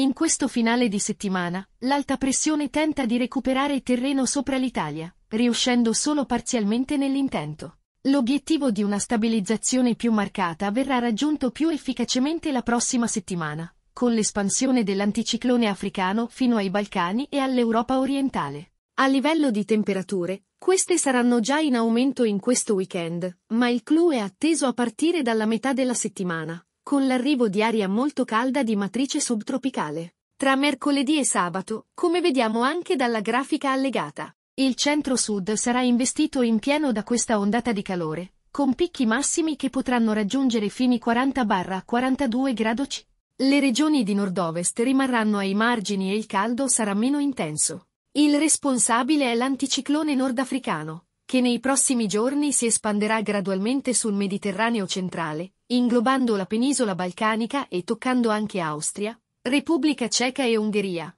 In questo finale di settimana, l'alta pressione tenta di recuperare terreno sopra l'Italia, riuscendo solo parzialmente nell'intento. L'obiettivo di una stabilizzazione più marcata verrà raggiunto più efficacemente la prossima settimana, con l'espansione dell'anticiclone africano fino ai Balcani e all'Europa orientale. A livello di temperature, queste saranno già in aumento in questo weekend, ma il clou è atteso a partire dalla metà della settimana, con l'arrivo di aria molto calda di matrice subtropicale. Tra mercoledì e sabato, come vediamo anche dalla grafica allegata, il centro-sud sarà investito in pieno da questa ondata di calore, con picchi massimi che potranno raggiungere fini 40-42 gradi C. Le regioni di nord-ovest rimarranno ai margini e il caldo sarà meno intenso. Il responsabile è l'anticiclone nordafricano, che nei prossimi giorni si espanderà gradualmente sul Mediterraneo centrale, inglobando la penisola balcanica e toccando anche Austria, Repubblica Ceca e Ungheria.